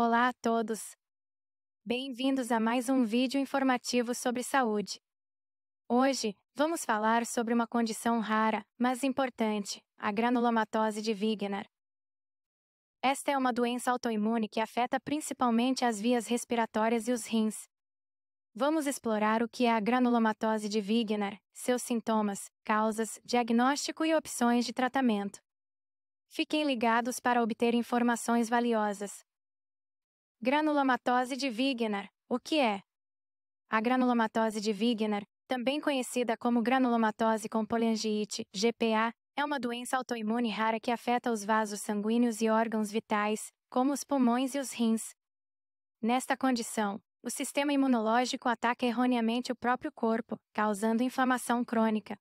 Olá a todos! Bem-vindos a mais um vídeo informativo sobre saúde. Hoje, vamos falar sobre uma condição rara, mas importante, a granulomatose de Wegener. Esta é uma doença autoimune que afeta principalmente as vias respiratórias e os rins. Vamos explorar o que é a granulomatose de Wegener, seus sintomas, causas, diagnóstico e opções de tratamento. Fiquem ligados para obter informações valiosas. Granulomatose de Wegener. O que é? A granulomatose de Wegener, também conhecida como granulomatose com poliangite, GPA, é uma doença autoimune rara que afeta os vasos sanguíneos e órgãos vitais, como os pulmões e os rins. Nesta condição, o sistema imunológico ataca erroneamente o próprio corpo, causando inflamação crônica.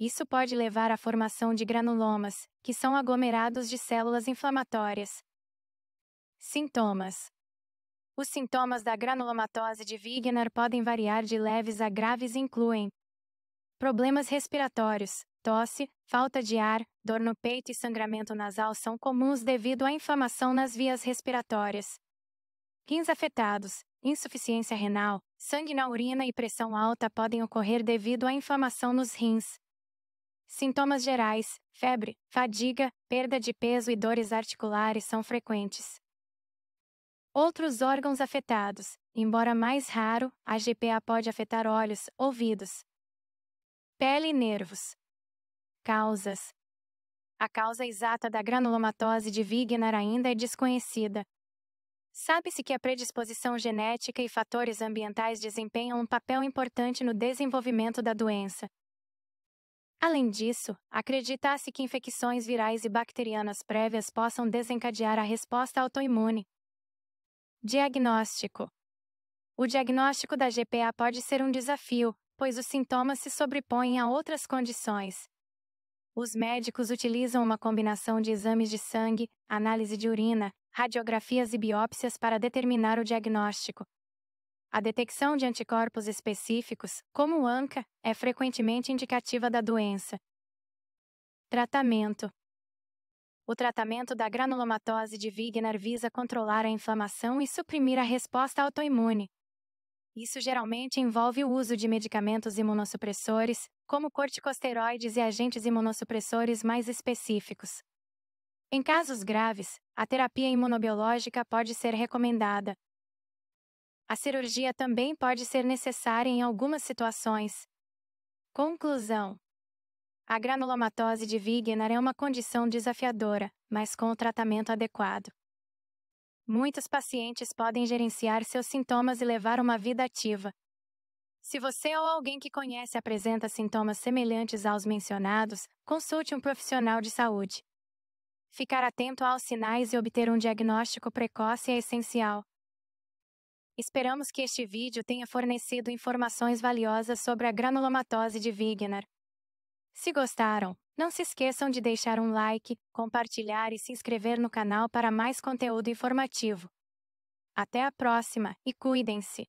Isso pode levar à formação de granulomas, que são aglomerados de células inflamatórias, Sintomas: Os sintomas da granulomatose de Wegener podem variar de leves a graves e incluem problemas respiratórios, tosse, falta de ar, dor no peito e sangramento nasal são comuns devido à inflamação nas vias respiratórias. Rins afetados, insuficiência renal, sangue na urina e pressão alta podem ocorrer devido à inflamação nos rins. Sintomas gerais, febre, fadiga, perda de peso e dores articulares são frequentes. Outros órgãos afetados, embora mais raro, a GPA pode afetar olhos, ouvidos, pele e nervos. Causas: A causa exata da granulomatose de Wigner ainda é desconhecida. Sabe-se que a predisposição genética e fatores ambientais desempenham um papel importante no desenvolvimento da doença. Além disso, acredita-se que infecções virais e bacterianas prévias possam desencadear a resposta autoimune, Diagnóstico: O diagnóstico da GPA pode ser um desafio, pois os sintomas se sobrepõem a outras condições. Os médicos utilizam uma combinação de exames de sangue, análise de urina, radiografias e biópsias para determinar o diagnóstico. A detecção de anticorpos específicos, como o ANCA, é frequentemente indicativa da doença. Tratamento: o tratamento da granulomatose de Wigner visa controlar a inflamação e suprimir a resposta autoimune. Isso geralmente envolve o uso de medicamentos imunossupressores, como corticosteroides e agentes imunossupressores mais específicos. Em casos graves, a terapia imunobiológica pode ser recomendada. A cirurgia também pode ser necessária em algumas situações. Conclusão: a granulomatose de Wegener é uma condição desafiadora, mas com o tratamento adequado. Muitos pacientes podem gerenciar seus sintomas e levar uma vida ativa. Se você ou alguém que conhece apresenta sintomas semelhantes aos mencionados, consulte um profissional de saúde. Ficar atento aos sinais e obter um diagnóstico precoce é essencial. Esperamos que este vídeo tenha fornecido informações valiosas sobre a granulomatose de Wegener. Se gostaram, não se esqueçam de deixar um like, compartilhar e se inscrever no canal para mais conteúdo informativo. Até a próxima e cuidem-se!